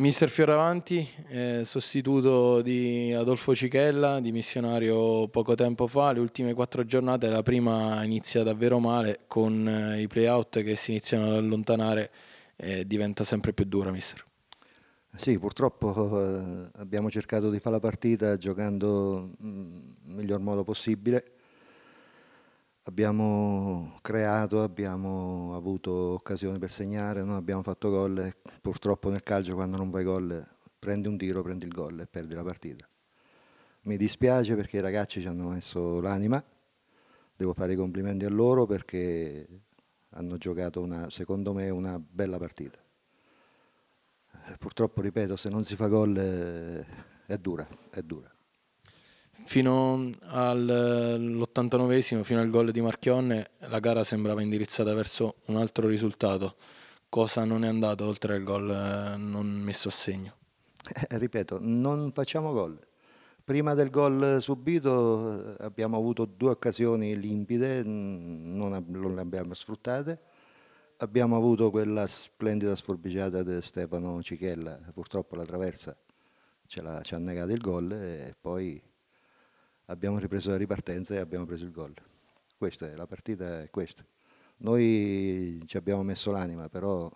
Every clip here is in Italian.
Mister Fioravanti, eh, sostituto di Adolfo Cichella, dimissionario poco tempo fa. Le ultime quattro giornate, la prima inizia davvero male con eh, i play-out che si iniziano ad allontanare e diventa sempre più dura, mister. Sì, purtroppo eh, abbiamo cercato di fare la partita giocando mm, nel miglior modo possibile Abbiamo creato, abbiamo avuto occasioni per segnare, non abbiamo fatto gol. Purtroppo nel calcio quando non vai gol prendi un tiro, prendi il gol e perdi la partita. Mi dispiace perché i ragazzi ci hanno messo l'anima, devo fare i complimenti a loro perché hanno giocato una, secondo me una bella partita. Eh, purtroppo, ripeto, se non si fa gol eh, è dura, è dura fino all89 fino al gol di Marchionne, la gara sembrava indirizzata verso un altro risultato, cosa non è andato oltre al gol eh, non messo a segno. Eh, ripeto, non facciamo gol. Prima del gol eh, subito abbiamo avuto due occasioni limpide, mm, non, le abbiamo sfruttate. Abbiamo avuto quella splendida sforbiciata di Stefano Cichella, purtroppo la traversa ce la, ci ha negato il gol e poi abbiamo ripreso la ripartenza e abbiamo preso il gol. Questa è la partita, è questa. Noi ci abbiamo messo l'anima, però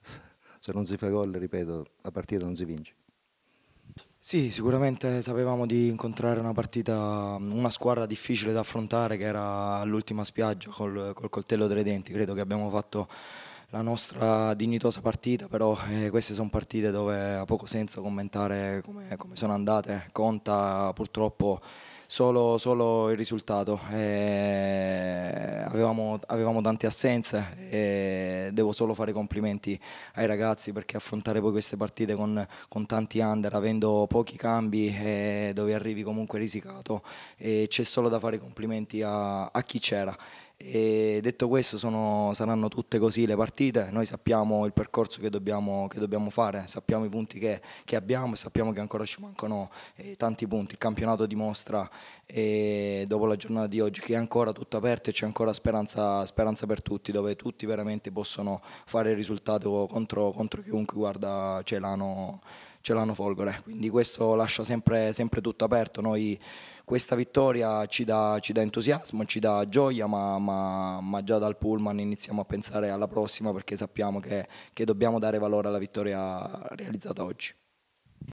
se non si fa gol, ripeto, la partita non si vince. Sì, sicuramente sapevamo di incontrare una partita, una squadra difficile da affrontare che era l'ultima spiaggia col, col coltello tra i denti. Credo che abbiamo fatto la nostra dignitosa partita, però eh, queste sono partite dove ha poco senso commentare come, come sono andate. Conta purtroppo solo, solo il risultato. Eh, avevamo, avevamo, tante assenze e devo solo fare complimenti ai ragazzi perché affrontare poi queste partite con, con tanti under, avendo pochi cambi eh, dove arrivi comunque risicato, eh, c'è solo da fare complimenti a, a chi c'era. E detto questo sono, saranno tutte così le partite, noi sappiamo il percorso che dobbiamo, che dobbiamo fare, sappiamo i punti che, che, abbiamo e sappiamo che ancora ci mancano eh, tanti punti, il campionato dimostra eh, dopo la giornata di oggi che è ancora tutto aperto e c'è ancora speranza, speranza, per tutti, dove tutti veramente possono fare il risultato contro, contro chiunque guarda Celano ce l'hanno Folgore, quindi questo lascia sempre, sempre tutto aperto, noi questa vittoria ci dà, ci dà, entusiasmo, ci dà gioia, ma, ma, ma, già dal pullman iniziamo a pensare alla prossima perché sappiamo che, che dobbiamo dare valore alla vittoria realizzata oggi.